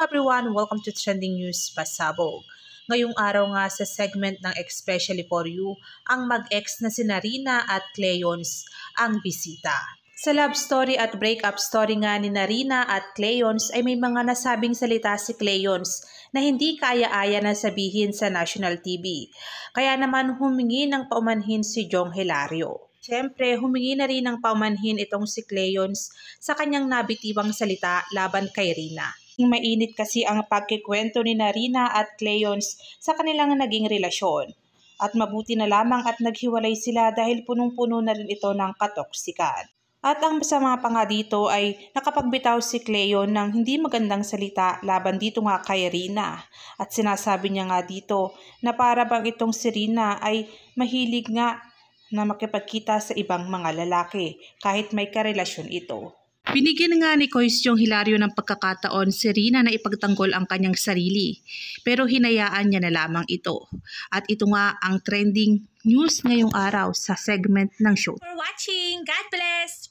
everyone! Welcome to Trending News Pasabog. Ngayong araw nga sa segment ng Especially For You, ang mag-ex na si Narina at Cleons ang bisita. Sa love story at breakup story nga ni Narina at Cleons ay may mga nasabing salita si Cleons na hindi kaya-aya na sabihin sa national TV. Kaya naman humingi ng paumanhin si Jong Hilario. Siyempre, humingi na rin ng paumanhin itong si Cleons sa kanyang nabitiwang salita laban kay Rina mainit kasi ang pagkikwento ni Narina at Cleons sa kanilang naging relasyon. At mabuti na lamang at naghiwalay sila dahil punong-puno na rin ito ng katoksikan. At ang masama pa nga dito ay nakapagbitaw si Cleo ng hindi magandang salita laban dito nga kay Rina. At sinasabi niya nga dito na para bang itong si Rina ay mahilig nga na makipagkita sa ibang mga lalaki kahit may karelasyon ito. Binigyan nga ni Coyce yung Hilario ng pagkakataon si Rina na ipagtanggol ang kanyang sarili pero hinayaan niya na lamang ito. At ito nga ang trending news ngayong araw sa segment ng show. For watching! God bless!